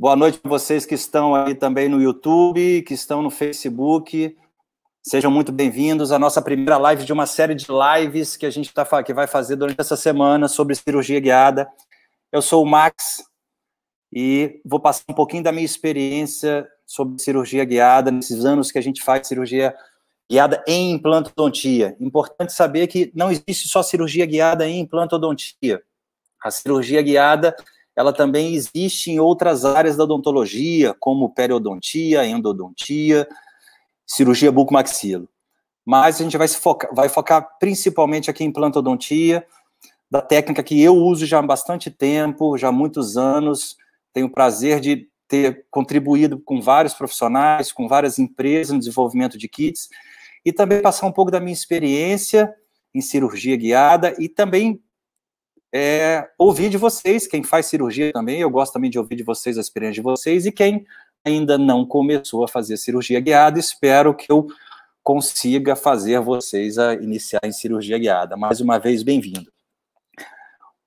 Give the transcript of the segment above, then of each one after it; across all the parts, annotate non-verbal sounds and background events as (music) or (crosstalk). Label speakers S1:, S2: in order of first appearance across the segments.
S1: Boa noite para vocês que estão aí também no YouTube, que estão no Facebook. Sejam muito bem-vindos à nossa primeira live de uma série de lives que a gente tá, que vai fazer durante essa semana sobre cirurgia guiada. Eu sou o Max e vou passar um pouquinho da minha experiência sobre cirurgia guiada, nesses anos que a gente faz cirurgia guiada em implantodontia. Importante saber que não existe só cirurgia guiada em implantodontia. A cirurgia guiada ela também existe em outras áreas da odontologia, como periodontia, endodontia, cirurgia bucomaxilo. Mas a gente vai, focar, vai focar principalmente aqui em plantodontia, da técnica que eu uso já há bastante tempo, já há muitos anos, tenho o prazer de ter contribuído com vários profissionais, com várias empresas no desenvolvimento de kits, e também passar um pouco da minha experiência em cirurgia guiada e também é, ouvir de vocês, quem faz cirurgia também, eu gosto também de ouvir de vocês a experiência de vocês, e quem ainda não começou a fazer cirurgia guiada, espero que eu consiga fazer vocês a iniciar em cirurgia guiada. Mais uma vez, bem-vindo.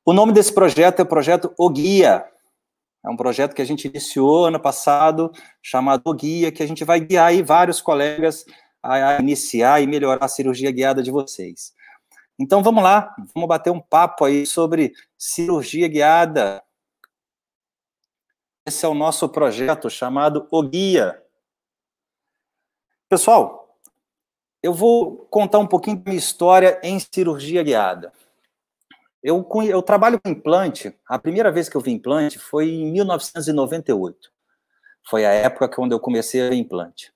S1: O nome desse projeto é o projeto O Guia. É um projeto que a gente iniciou ano passado, chamado O Guia, que a gente vai guiar aí vários colegas a iniciar e melhorar a cirurgia guiada de vocês. Então vamos lá, vamos bater um papo aí sobre cirurgia guiada. Esse é o nosso projeto chamado O Guia. Pessoal, eu vou contar um pouquinho da minha história em cirurgia guiada. Eu, eu trabalho com implante, a primeira vez que eu vi implante foi em 1998. Foi a época quando eu comecei a ver implante.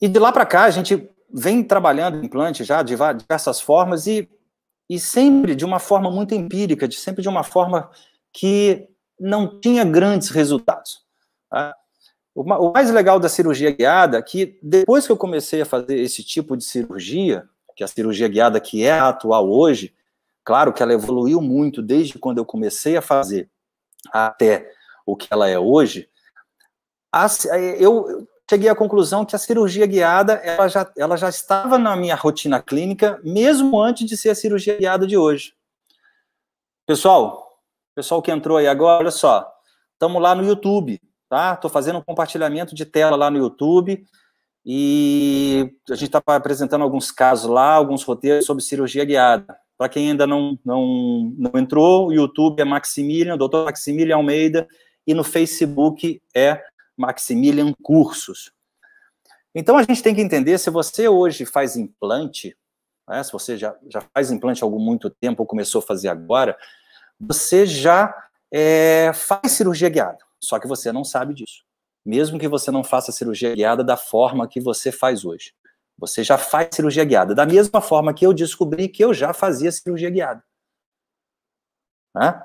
S1: E de lá para cá, a gente vem trabalhando implante já de diversas formas e, e sempre de uma forma muito empírica, de sempre de uma forma que não tinha grandes resultados. Tá? O mais legal da cirurgia guiada é que depois que eu comecei a fazer esse tipo de cirurgia, que é a cirurgia guiada que é atual hoje, claro que ela evoluiu muito desde quando eu comecei a fazer até o que ela é hoje. Eh, eu cheguei à conclusão que a cirurgia guiada ela já, ela já estava na minha rotina clínica, mesmo antes de ser a cirurgia guiada de hoje. Pessoal, pessoal que entrou aí agora, olha só, estamos lá no YouTube, tá? Estou fazendo um compartilhamento de tela lá no YouTube e a gente está apresentando alguns casos lá, alguns roteiros sobre cirurgia guiada. Para quem ainda não, não, não entrou, o YouTube é Maximilian, Dr. Maximilian Almeida, e no Facebook é Maximilian Cursos. Então a gente tem que entender se você hoje faz implante, né, se você já, já faz implante há algum muito tempo ou começou a fazer agora, você já é, faz cirurgia guiada, só que você não sabe disso. Mesmo que você não faça cirurgia guiada da forma que você faz hoje. Você já faz cirurgia guiada, da mesma forma que eu descobri que eu já fazia cirurgia guiada. Né?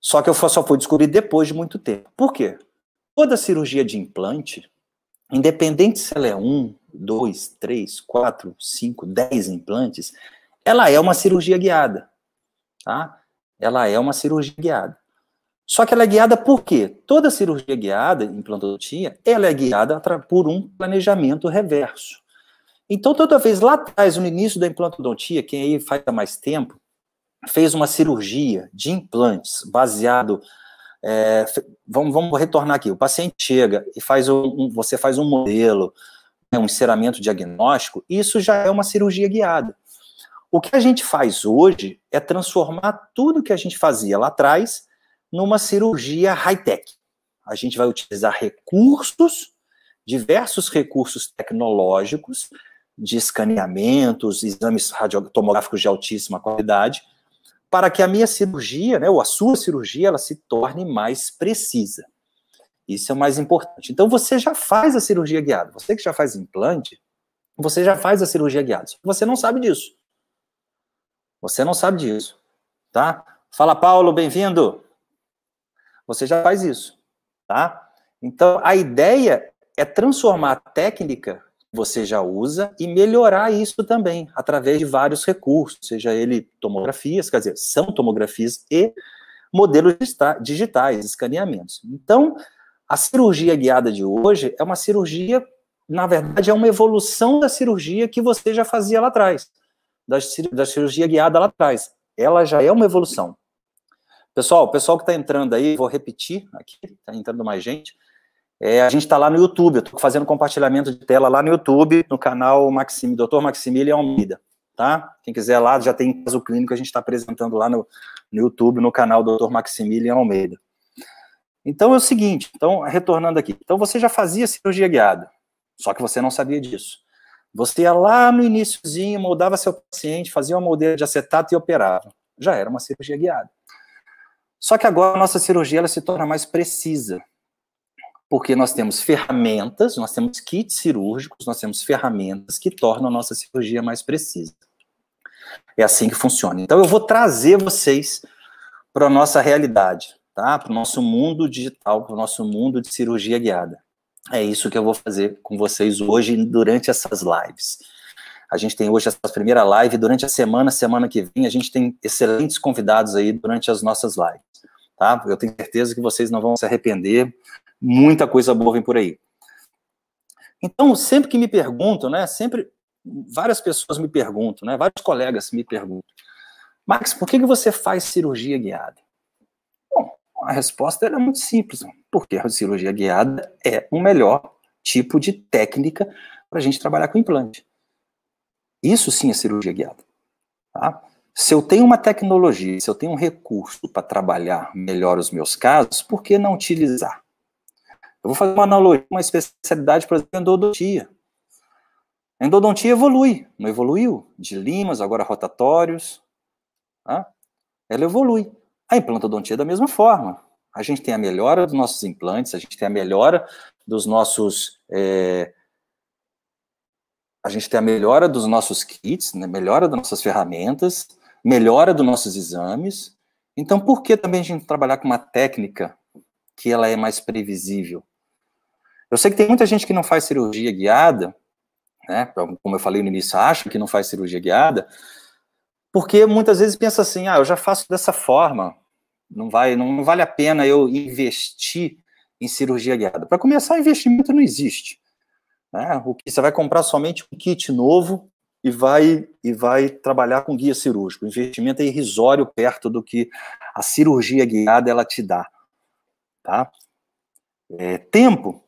S1: Só que eu só fui descobrir depois de muito tempo. Por quê? Toda cirurgia de implante, independente se ela é um, dois, três, quatro, cinco, dez implantes, ela é uma cirurgia guiada, tá? Ela é uma cirurgia guiada. Só que ela é guiada por quê? Toda cirurgia guiada, implantodontia, ela é guiada por um planejamento reverso. Então, toda vez lá atrás, no início da implantodontia, quem aí faz há mais tempo, fez uma cirurgia de implantes baseado é, vamos, vamos retornar aqui. O paciente chega e faz um, você faz um modelo, né, um enceramento diagnóstico, isso já é uma cirurgia guiada. O que a gente faz hoje é transformar tudo que a gente fazia lá atrás numa cirurgia high-tech. A gente vai utilizar recursos, diversos recursos tecnológicos, de escaneamentos, exames tomográficos de altíssima qualidade, para que a minha cirurgia, né, ou a sua cirurgia, ela se torne mais precisa. Isso é o mais importante. Então você já faz a cirurgia guiada. Você que já faz implante, você já faz a cirurgia guiada. Você não sabe disso. Você não sabe disso, tá? Fala Paulo, bem-vindo. Você já faz isso, tá? Então a ideia é transformar a técnica você já usa e melhorar isso também através de vários recursos, seja ele tomografias, quer dizer, são tomografias e modelos digitais, escaneamentos. Então, a cirurgia guiada de hoje é uma cirurgia, na verdade, é uma evolução da cirurgia que você já fazia lá atrás, da, da cirurgia guiada lá atrás. Ela já é uma evolução. Pessoal, o pessoal que está entrando aí, vou repetir aqui, está entrando mais gente. É, a gente está lá no YouTube, eu estou fazendo compartilhamento de tela lá no YouTube, no canal Maxim, Dr. Maximilian Almeida, tá? Quem quiser lá, já tem caso clínico, a gente está apresentando lá no, no YouTube, no canal Dr. Maximilian Almeida. Então é o seguinte, então retornando aqui, então você já fazia cirurgia guiada, só que você não sabia disso. Você ia lá no iníciozinho, moldava seu paciente, fazia uma moldeira de acetato e operava. Já era uma cirurgia guiada. Só que agora a nossa cirurgia ela se torna mais precisa porque nós temos ferramentas, nós temos kits cirúrgicos, nós temos ferramentas que tornam a nossa cirurgia mais precisa. É assim que funciona. Então eu vou trazer vocês para a nossa realidade, tá? Para o nosso mundo digital, para o nosso mundo de cirurgia guiada. É isso que eu vou fazer com vocês hoje durante essas lives. A gente tem hoje essa primeira live, durante a semana, semana que vem, a gente tem excelentes convidados aí durante as nossas lives, tá? Eu tenho certeza que vocês não vão se arrepender muita coisa boa vem por aí. Então, sempre que me perguntam, né, sempre várias pessoas me perguntam, né, vários colegas me perguntam, Max, por que, que você faz cirurgia guiada? Bom, a resposta é muito simples, porque a cirurgia guiada é o melhor tipo de técnica para a gente trabalhar com implante. Isso sim é cirurgia guiada. Tá? Se eu tenho uma tecnologia, se eu tenho um recurso para trabalhar melhor os meus casos, por que não utilizar? Eu vou fazer uma analogia, uma especialidade, por exemplo, endodontia. A endodontia evolui, não evoluiu? De limas, agora rotatórios. Tá? Ela evolui. A implantodontia é da mesma forma. A gente tem a melhora dos nossos implantes, a gente tem a melhora dos nossos. É, a gente tem a melhora dos nossos kits, né, melhora das nossas ferramentas, melhora dos nossos exames. Então, por que também a gente trabalhar com uma técnica que ela é mais previsível? Eu sei que tem muita gente que não faz cirurgia guiada, né? Como eu falei no início, acha que não faz cirurgia guiada, porque muitas vezes pensa assim: ah, eu já faço dessa forma, não vai, não vale a pena eu investir em cirurgia guiada. Para começar, investimento não existe. Né? O que você vai comprar somente um kit novo e vai e vai trabalhar com guia cirúrgico. O investimento é irrisório perto do que a cirurgia guiada ela te dá, tá? É, tempo,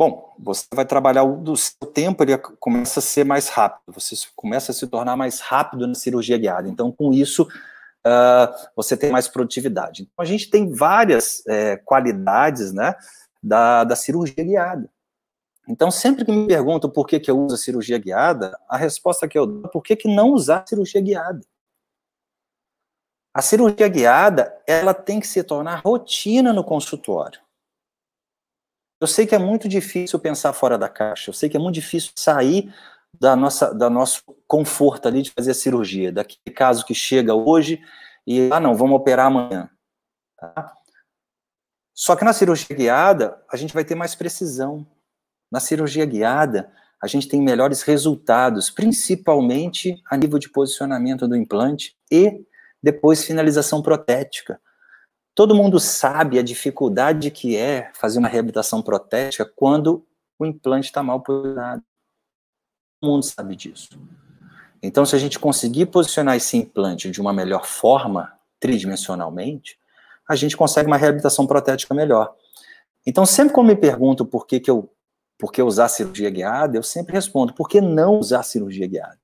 S1: Bom, você vai trabalhar o seu tempo, ele começa a ser mais rápido, você começa a se tornar mais rápido na cirurgia guiada. Então, com isso, uh, você tem mais produtividade. Então, a gente tem várias é, qualidades né, da, da cirurgia guiada. Então, sempre que me perguntam por que, que eu uso a cirurgia guiada, a resposta que eu dou é por que, que não usar a cirurgia guiada? A cirurgia guiada, ela tem que se tornar rotina no consultório. Eu sei que é muito difícil pensar fora da caixa, eu sei que é muito difícil sair da nossa da nosso conforto ali de fazer a cirurgia, daquele caso que chega hoje e ah não, vamos operar amanhã. Tá? Só que na cirurgia guiada, a gente vai ter mais precisão. Na cirurgia guiada, a gente tem melhores resultados, principalmente a nível de posicionamento do implante e depois finalização protética. Todo mundo sabe a dificuldade que é fazer uma reabilitação protética quando o implante está mal posicionado. Todo mundo sabe disso. Então, se a gente conseguir posicionar esse implante de uma melhor forma, tridimensionalmente, a gente consegue uma reabilitação protética melhor. Então, sempre que eu me pergunto por que, que eu por que usar cirurgia guiada, eu sempre respondo, por que não usar cirurgia guiada?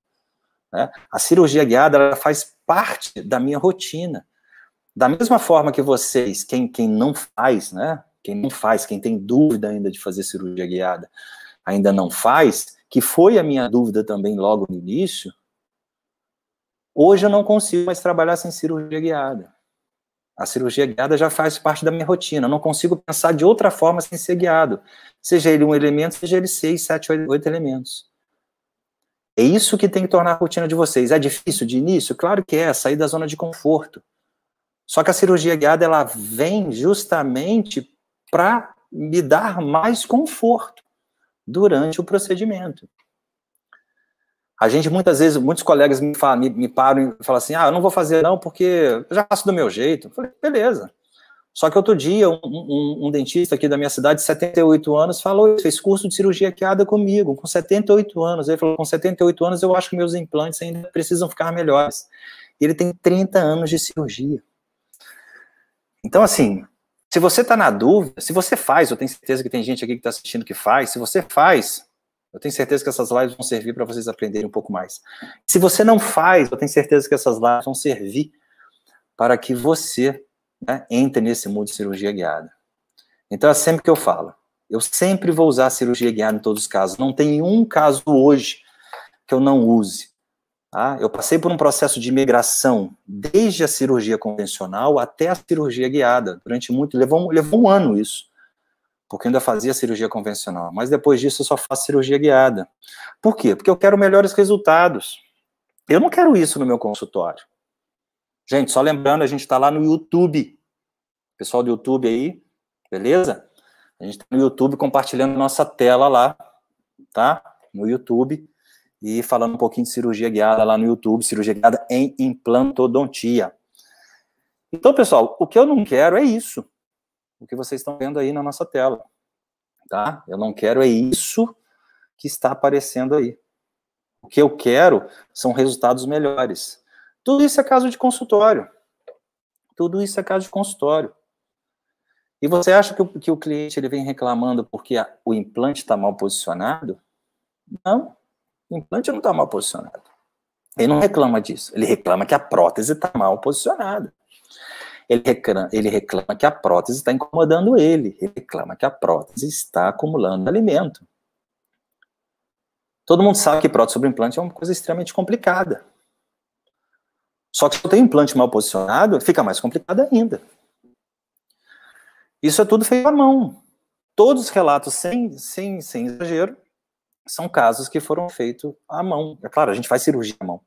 S1: Né? A cirurgia guiada ela faz parte da minha rotina. Da mesma forma que vocês, quem, quem não faz, né? Quem não faz, quem tem dúvida ainda de fazer cirurgia guiada, ainda não faz, que foi a minha dúvida também logo no início, hoje eu não consigo mais trabalhar sem cirurgia guiada. A cirurgia guiada já faz parte da minha rotina. Eu não consigo pensar de outra forma sem ser guiado. Seja ele um elemento, seja ele seis, sete, oito, oito elementos. É isso que tem que tornar a rotina de vocês. É difícil de início? Claro que é, sair da zona de conforto. Só que a cirurgia guiada ela vem justamente para me dar mais conforto durante o procedimento. A gente muitas vezes, muitos colegas me, falam, me, me param e falam assim: ah, eu não vou fazer não porque eu já faço do meu jeito. Eu falei, beleza. Só que outro dia, um, um, um, dentista aqui da minha cidade, de 78 anos, falou, fez curso de cirurgia guiada comigo, com 78 anos. Ele falou, com 78 anos eu acho que meus implantes ainda precisam ficar melhores. Ele tem 30 anos de cirurgia. Então, assim, se você está na dúvida, se você faz, eu tenho certeza que tem gente aqui que está assistindo que faz, se você faz, eu tenho certeza que essas lives vão servir para vocês aprenderem um pouco mais. Se você não faz, eu tenho certeza que essas lives vão servir para que você né, entre nesse mundo de cirurgia guiada. Então, é sempre que eu falo. Eu sempre vou usar cirurgia guiada em todos os casos. Não tem um caso hoje que eu não use. Tá? eu passei por um processo de migração desde a cirurgia convencional até a cirurgia guiada, durante muito, levou, levou um ano isso, porque ainda fazia cirurgia convencional, mas depois disso eu só faço cirurgia guiada. Por quê? Porque eu quero melhores resultados. Eu não quero isso no meu consultório. Gente, só lembrando, a gente está lá no YouTube. Pessoal do YouTube aí, beleza? A gente está no YouTube compartilhando nossa tela lá, tá? No YouTube e falando um pouquinho de cirurgia guiada lá no YouTube, cirurgia guiada em implantodontia. Então, pessoal, o que eu não quero é isso. O que vocês estão vendo aí na nossa tela, tá? Eu não quero é isso que está aparecendo aí. O que eu quero são resultados melhores. Tudo isso é caso de consultório. Tudo isso é caso de consultório. E você acha que o, que o cliente ele vem reclamando porque a, o implante está mal posicionado? Não. O implante não está mal posicionado. Ele não reclama disso. Ele reclama que a prótese está mal posicionada. Ele reclama, ele reclama que a prótese está incomodando ele. Ele reclama que a prótese está acumulando alimento. Todo mundo sabe que prótese sobre implante é uma coisa extremamente complicada. Só que se eu tenho implante mal posicionado, fica mais complicado ainda. Isso é tudo feito à mão. Todos os relatos, sem, sem, sem exagero, são casos que foram feitos à mão. É claro, a gente faz cirurgia à mão,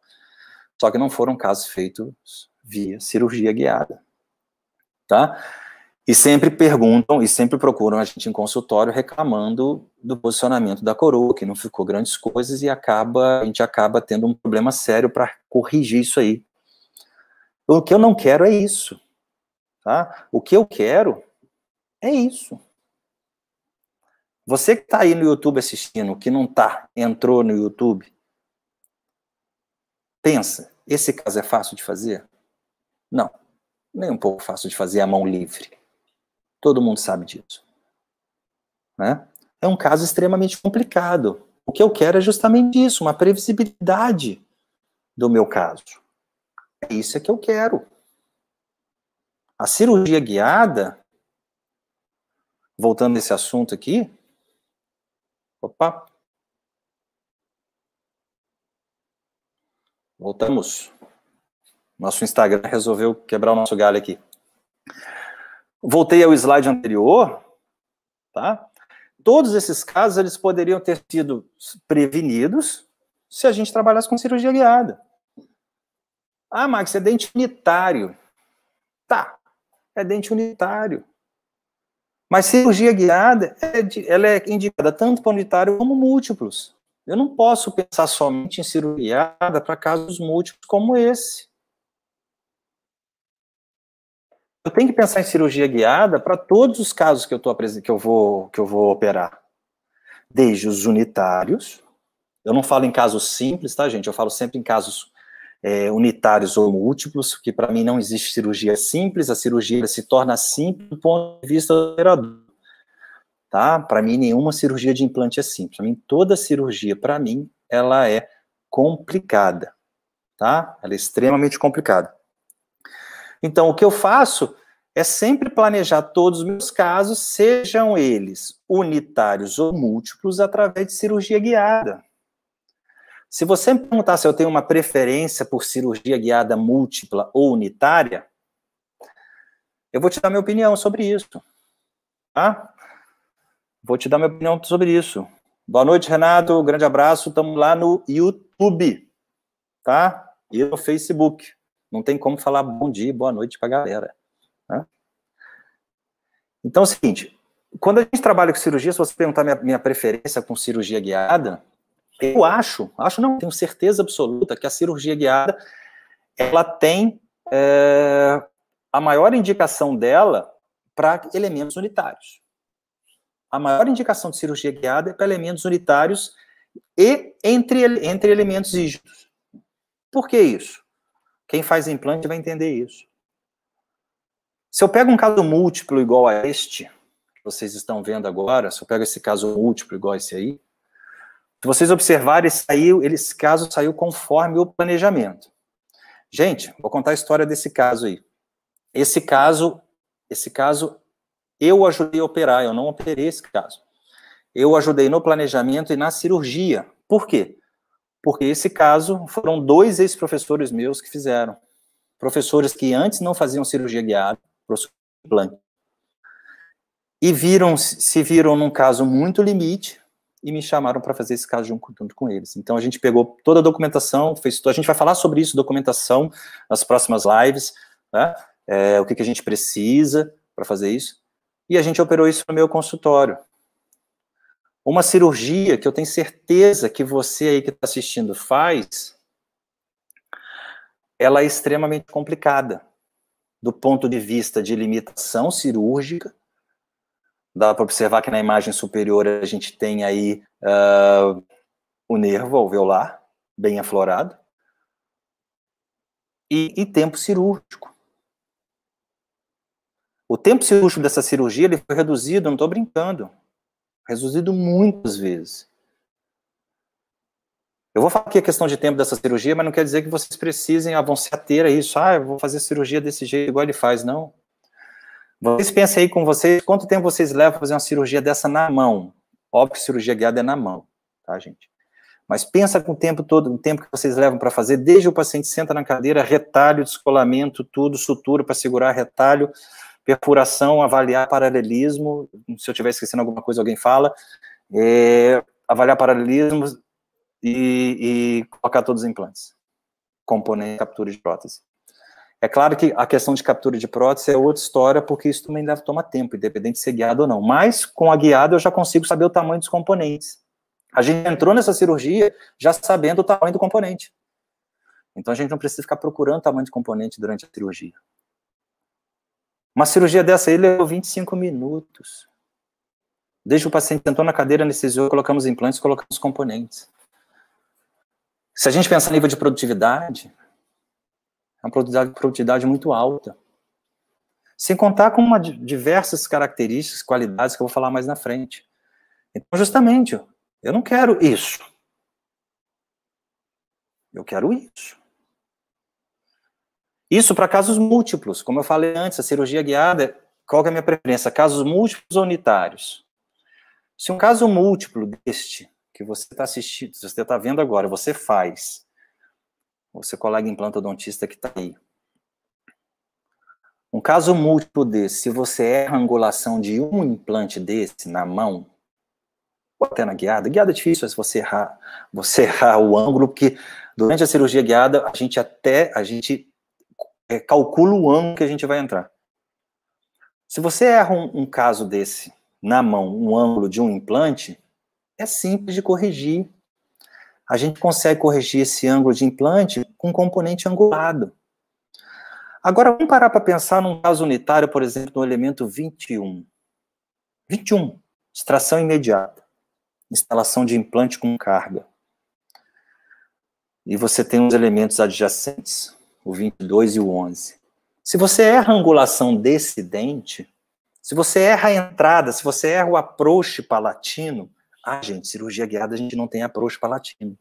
S1: só que não foram casos feitos via cirurgia guiada, tá? E sempre perguntam e sempre procuram a gente em consultório reclamando do posicionamento da coroa, que não ficou grandes coisas e acaba a gente acaba tendo um problema sério para corrigir isso aí. O que eu não quero é isso, tá? O que eu quero é isso. Você que está aí no YouTube assistindo, que não está, entrou no YouTube, pensa, esse caso é fácil de fazer? Não, nem um pouco fácil de fazer é a mão livre. Todo mundo sabe disso. Né? É um caso extremamente complicado. O que eu quero é justamente isso, uma previsibilidade do meu caso. É isso é que eu quero. A cirurgia guiada, voltando nesse assunto aqui, Opa! Voltamos. Nosso Instagram resolveu quebrar o nosso galho aqui. Voltei ao slide anterior, tá? Todos esses casos eles poderiam ter sido prevenidos se a gente trabalhasse com cirurgia guiada. Ah, Max, é dente unitário. Tá, é dente unitário. Mas cirurgia guiada, é ela é indicada tanto para unitário como múltiplos. Eu não posso pensar somente em cirurgia guiada para casos múltiplos como esse. Eu tenho que pensar em cirurgia guiada para todos os casos que eu, tô, que, eu vou, que eu vou operar. Desde os unitários, eu não falo em casos simples, tá, gente? Eu falo sempre em casos é, unitários ou múltiplos, que para mim não existe cirurgia simples, a cirurgia se torna simples do ponto de vista do operador. Tá? Para mim, nenhuma cirurgia de implante é simples. Para mim, toda cirurgia, para mim, ela é complicada. Tá? Ela é extremamente complicada. Então, o que eu faço é sempre planejar todos os meus casos, sejam eles unitários ou múltiplos, através de cirurgia guiada. Se você me perguntar se eu tenho uma preferência por cirurgia guiada múltipla ou unitária, eu vou te dar minha opinião sobre isso. Tá? Vou te dar minha opinião sobre isso. Boa noite, Renato. Grande abraço. Estamos lá no YouTube, tá? E no Facebook. Não tem como falar bom dia, boa noite para a galera. Né? Então é o seguinte: quando a gente trabalha com cirurgia, se você perguntar minha, minha preferência com cirurgia guiada, eu acho, acho não, tenho certeza absoluta que a cirurgia guiada ela tem é, a maior indicação dela para elementos unitários. A maior indicação de cirurgia guiada é para elementos unitários e entre, entre elementos rígidos. Por que isso? Quem faz implante vai entender isso. Se eu pego um caso múltiplo igual a este, que vocês estão vendo agora, se eu pego esse caso múltiplo igual a esse aí, se vocês observarem, saiu, esse caso saiu conforme o planejamento. Gente, vou contar a história desse caso aí. Esse caso, esse caso eu ajudei a operar, eu não operei esse caso. Eu ajudei no planejamento e na cirurgia. Por quê? Porque esse caso foram dois ex-professores meus que fizeram. Professores que antes não faziam cirurgia guiada, professor Blanc, e viram se viram num caso muito limite e me chamaram para fazer esse caso junto com eles. Então a gente pegou toda a documentação, fez, a gente vai falar sobre isso, documentação, nas próximas lives, né? é, o que, que a gente precisa para fazer isso, e a gente operou isso no meu consultório. Uma cirurgia que eu tenho certeza que você aí que está assistindo faz, ela é extremamente complicada do ponto de vista de limitação cirúrgica, Dá para observar que na imagem superior a gente tem aí uh, o nervo alveolar, bem aflorado, e, e, tempo cirúrgico. O tempo cirúrgico dessa cirurgia ele foi reduzido, não estou brincando, reduzido muitas vezes. Eu vou falar aqui a questão de tempo dessa cirurgia, mas não quer dizer que vocês precisem avançar a isso. Ah, eu vou fazer cirurgia desse jeito igual ele faz, não. Vocês pensem aí com vocês, quanto tempo vocês levam para fazer uma cirurgia dessa na mão? Óbvio que cirurgia guiada é na mão, tá, gente? Mas pensa com o tempo todo, o tempo que vocês levam para fazer, desde o paciente senta na cadeira, retalho, descolamento, tudo, sutura para segurar retalho, perfuração, avaliar paralelismo, se eu estiver esquecendo alguma coisa, alguém fala, é, avaliar paralelismo e, e, colocar todos os implantes, componente, captura de prótese. É claro que a questão de captura de prótese é outra história, porque isso também deve tomar tempo, independente de ser guiado ou não. Mas com a guiada eu já consigo saber o tamanho dos componentes. A gente entrou nessa cirurgia já sabendo o tamanho do componente. Então a gente não precisa ficar procurando o tamanho de componente durante a cirurgia. Uma cirurgia dessa aí levou 25 minutos. Desde o paciente sentou na cadeira, anestesiou, colocamos implantes, colocamos componentes. Se a gente pensar em nível de produtividade, é uma produtividade, produtividade muito alta. Sem contar com uma, diversas características, qualidades que eu vou falar mais na frente. Então, justamente, eu não quero isso. Eu quero isso. Isso para casos múltiplos. Como eu falei antes, a cirurgia guiada, qual é a minha preferência? Casos múltiplos ou unitários? Se um caso múltiplo deste, que você está assistindo, você está vendo agora, você faz, o seu colega implantodontista que está aí. Um caso múltiplo desse, se você erra a angulação de um implante desse na mão, ou até na guiada, guiada é difícil se você errar, você (laughs) errar o ângulo, porque durante a cirurgia guiada, a gente até, a gente é, calcula o ângulo que a gente vai entrar. Se você erra um, um caso desse na mão, um ângulo de um implante, é simples de corrigir. A gente consegue corrigir esse ângulo de implante com componente angulado. Agora, vamos parar para pensar num caso unitário, por exemplo, no elemento 21. 21, extração imediata, instalação de implante com carga. E você tem os elementos adjacentes, o 22 e o 11. Se você erra a angulação desse dente, se você erra a entrada, se você erra o approach palatino, ah, gente, cirurgia guiada a gente não tem approach palatino.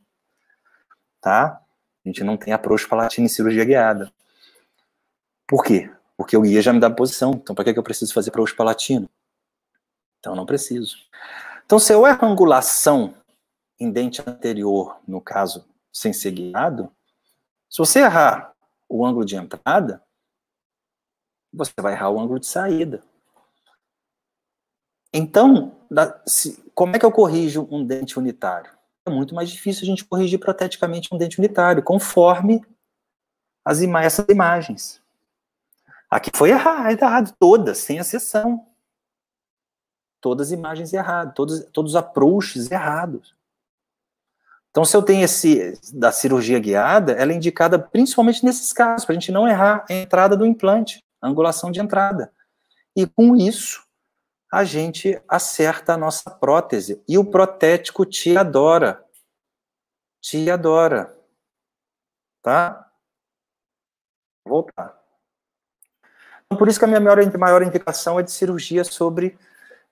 S1: Tá? A gente não tem approach palatina em cirurgia guiada. Por quê? Porque o guia já me dá posição. Então, para que, que eu preciso fazer approach palatino? Então, não preciso. Então, se eu erro angulação em dente anterior, no caso, sem ser guiado, se você errar o ângulo de entrada, você vai errar o ângulo de saída. Então, da, se, como é que eu corrijo um dente unitário? é muito mais difícil a gente corrigir proteticamente um dente unitário, conforme as ima essas imagens. Aqui foi errado, errado, todas, sem exceção. Todas as imagens erradas, todos, todos os approaches errados. Então, se eu tenho esse da cirurgia guiada, ela é indicada principalmente nesses casos, para a gente não errar a entrada do implante, a angulação de entrada. E com isso, a gente acerta a nossa prótese. E o protético te adora. Te adora. Tá? Vou voltar. Então, por isso que a minha maior, maior indicação é de cirurgia sobre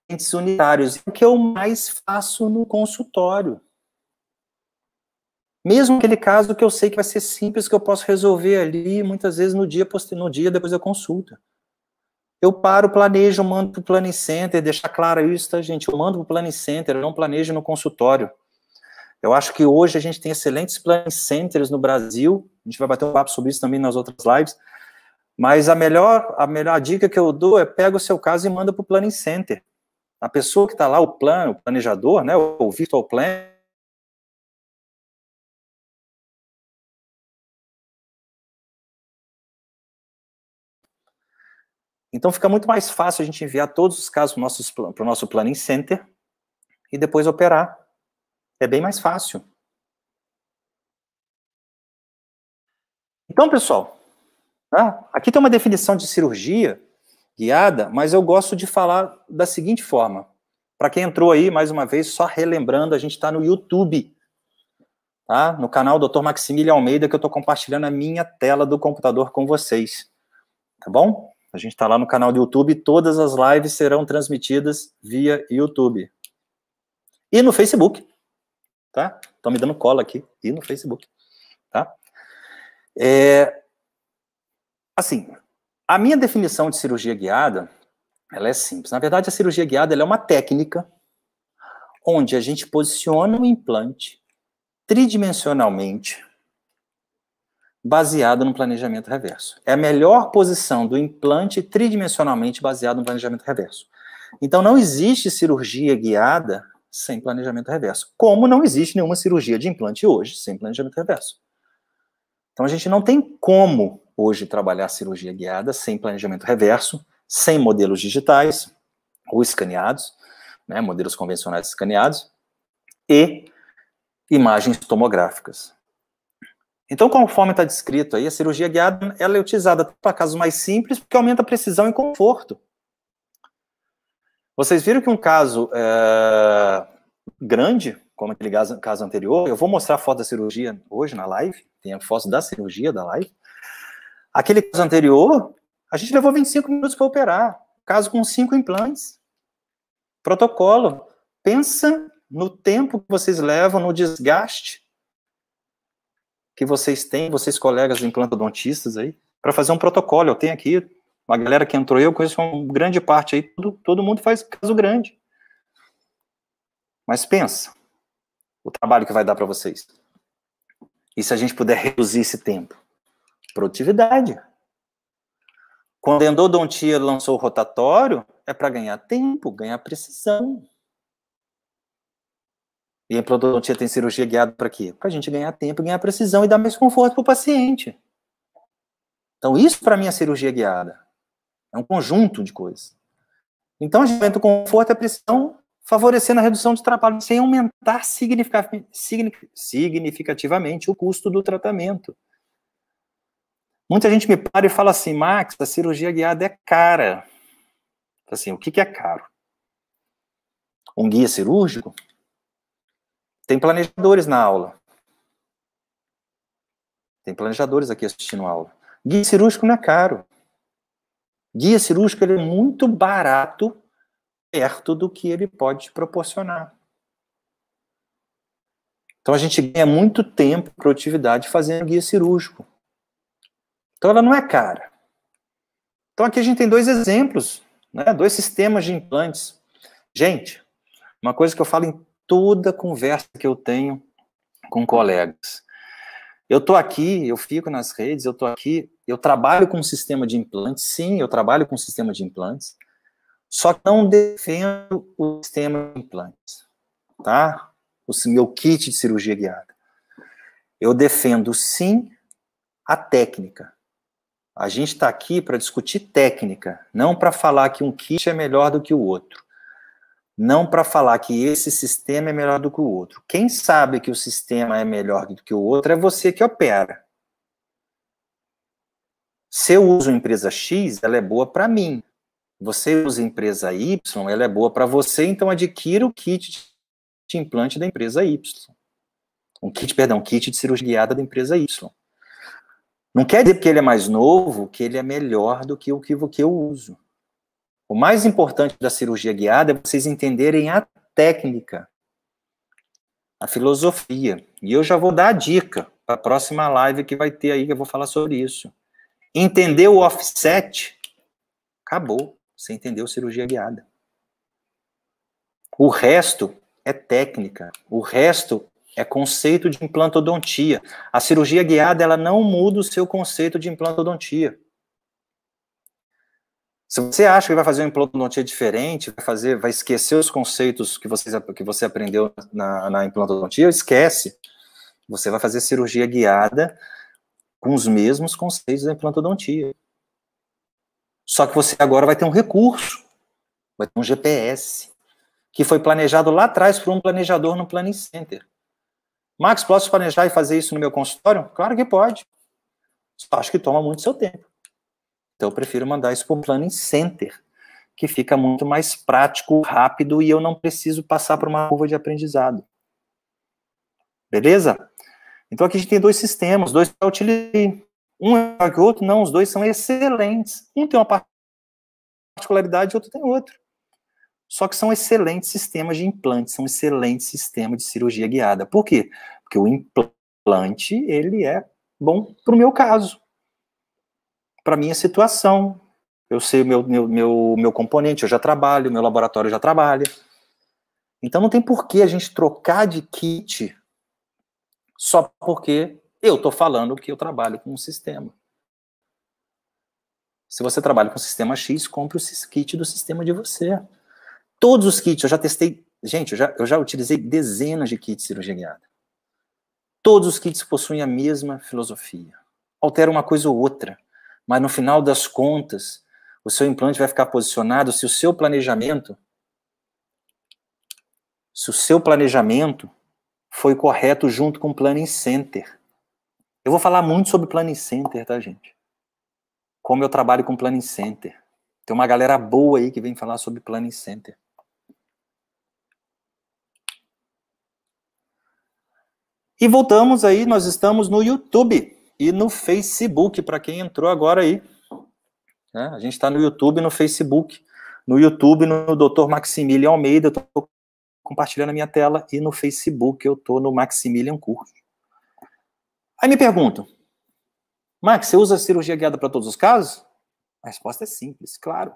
S1: dentes unitários. É o que eu mais faço no consultório. Mesmo aquele caso que eu sei que vai ser simples, que eu posso resolver ali, muitas vezes no dia, no dia depois da consulta. Eu paro, planejo, mando para o Planning Center, deixar claro isso, tá, gente? Eu mando para o Planning Center, eu não planejo no consultório. Eu acho que hoje a gente tem excelentes Planning Centers no Brasil, a gente vai bater um papo sobre isso também nas outras lives, mas a melhor, a melhor dica que eu dou é pega o seu caso e manda para o Planning Center. A pessoa que está lá, o plano, o planejador, né, o virtual planner, Então fica muito mais fácil a gente enviar todos os casos para o nosso Planning Center e depois operar. É bem mais fácil. Então, pessoal, né, aqui tem uma definição de cirurgia guiada, mas eu gosto de falar da seguinte forma. Para quem entrou aí, mais uma vez, só relembrando, a gente está no YouTube, tá? no canal Dr. Maximiliano Almeida, que eu estou compartilhando a minha tela do computador com vocês. Tá bom? A gente está lá no canal do YouTube, todas as lives serão transmitidas via YouTube. E no Facebook, tá? Estão me dando cola aqui, e no Facebook, tá? É, assim, a minha definição de cirurgia guiada, ela é simples. Na verdade, a cirurgia guiada é uma técnica onde a gente posiciona o implante tridimensionalmente baseado no planejamento reverso. É a melhor posição do implante tridimensionalmente baseado no planejamento reverso. Então, não existe cirurgia guiada sem planejamento reverso. Como não existe nenhuma cirurgia de implante hoje sem planejamento reverso. Então, a gente não tem como hoje trabalhar cirurgia guiada sem planejamento reverso, sem modelos digitais ou escaneados, né, modelos convencionais escaneados, e imagens tomográficas. Então, conforme está descrito aí, a cirurgia guiada ela é utilizada para casos mais simples, porque aumenta a precisão e conforto. Vocês viram que um caso é, grande, como aquele caso anterior, eu vou mostrar a foto da cirurgia hoje na live, tem a foto da cirurgia da live. Aquele caso anterior, a gente levou 25 minutos para operar. Caso com cinco implantes. Protocolo. Pensa no tempo que vocês levam, no desgaste que vocês têm, vocês colegas implantodontistas aí, para fazer um protocolo. Eu tenho aqui uma galera que entrou, eu conheço uma grande parte aí, todo, todo mundo faz caso grande. Mas pensa, o trabalho que vai dar para vocês. E se a gente puder reduzir esse tempo? Produtividade. Quando a endodontia lançou o rotatório, é para ganhar tempo, ganhar precisão. E a improdontia tem cirurgia guiada para quê? Para a gente ganhar tempo, ganhar precisão e dar mais conforto para o paciente. Então, isso para mim é cirurgia guiada. É um conjunto de coisas. Então, a gente aumenta o conforto e a precisão, favorecendo a redução de trabalho, sem aumentar significativamente o custo do tratamento. Muita gente me para e fala assim, Max, a cirurgia guiada é cara. Assim, o que, que é caro? Um guia cirúrgico? Tem planejadores na aula. Tem planejadores aqui assistindo a aula. Guia cirúrgico não é caro. Guia cirúrgico ele é muito barato perto do que ele pode te proporcionar. Então a gente ganha muito tempo, produtividade fazendo guia cirúrgico. Então ela não é cara. Então aqui a gente tem dois exemplos, né? dois sistemas de implantes. Gente, uma coisa que eu falo em toda conversa que eu tenho com colegas. Eu estou aqui, eu fico nas redes, eu estou aqui, eu trabalho com um sistema de implantes, sim, eu trabalho com um sistema de implantes, só que não defendo o sistema de implantes, tá? O meu kit de cirurgia guiada. Eu defendo, sim, a técnica. A gente está aqui para discutir técnica, não para falar que um kit é melhor do que o outro não para falar que esse sistema é melhor do que o outro. Quem sabe que o sistema é melhor do que o outro é você que opera. Se eu uso empresa X, ela é boa para mim. Você usa empresa Y, ela é boa para você, então adquira o kit de implante da empresa Y. Um kit, perdão, um kit de cirurgia guiada da empresa Y. Não quer dizer que ele é mais novo, que ele é melhor do que o que eu uso. O mais importante da cirurgia guiada é vocês entenderem a técnica, a filosofia. E eu já vou dar a dica para a próxima live que vai ter aí, que eu vou falar sobre isso. Entendeu o offset? Acabou. Você entendeu cirurgia guiada. O resto é técnica. O resto é conceito de implantodontia. A cirurgia guiada, ela não muda o seu conceito de implantodontia. Se você acha que vai fazer um implantodontia diferente, vai fazer, vai esquecer os conceitos que você, que você aprendeu na, na implantodontia, esquece. Você vai fazer cirurgia guiada com os mesmos conceitos da implantodontia. Só que você agora vai ter um recurso, vai ter um GPS, que foi planejado lá atrás por um planejador no Planning Center. Max, posso planejar e fazer isso no meu consultório? Claro que pode. Só acho que toma muito seu tempo. Então eu prefiro mandar isso para o Planning Center, que fica muito mais prático, rápido e eu não preciso passar por uma curva de aprendizado. Beleza? Então aqui a gente tem dois sistemas, dois que eu utilizei. Um é melhor que o outro, não, os dois são excelentes. Um tem uma particularidade e outro tem outro. Só que são excelentes sistemas de implante, são excelentes sistemas de cirurgia guiada. Por quê? Porque o implante, ele é bom para o meu caso para minha situação. Eu sei o meu, meu, meu, meu componente, eu já trabalho, meu laboratório já trabalha. Então não tem por que a gente trocar de kit só porque eu estou falando que eu trabalho com um sistema. Se você trabalha com o sistema X, compre o kit do sistema de você. Todos os kits, eu já testei. Gente, eu já, eu já utilizei dezenas de kits de cirurgia guiada. Todos os kits possuem a mesma filosofia. Altera uma coisa ou outra. Mas no final das contas, o seu implante vai ficar posicionado se o seu planejamento se o seu planejamento foi correto junto com o Planning Center. Eu vou falar muito sobre Planning Center, tá, gente? Como eu trabalho com Planning Center. Tem uma galera boa aí que vem falar sobre Planning Center. E voltamos aí, nós estamos no YouTube e no Facebook, para quem entrou agora aí. Né? A gente está no YouTube e no Facebook. No YouTube, no Dr. Maximilian Almeida, eu estou compartilhando a minha tela, e no Facebook eu estou no Maximilian Curso. Aí me perguntam, Max, você usa cirurgia guiada para todos os casos? A resposta é simples, claro.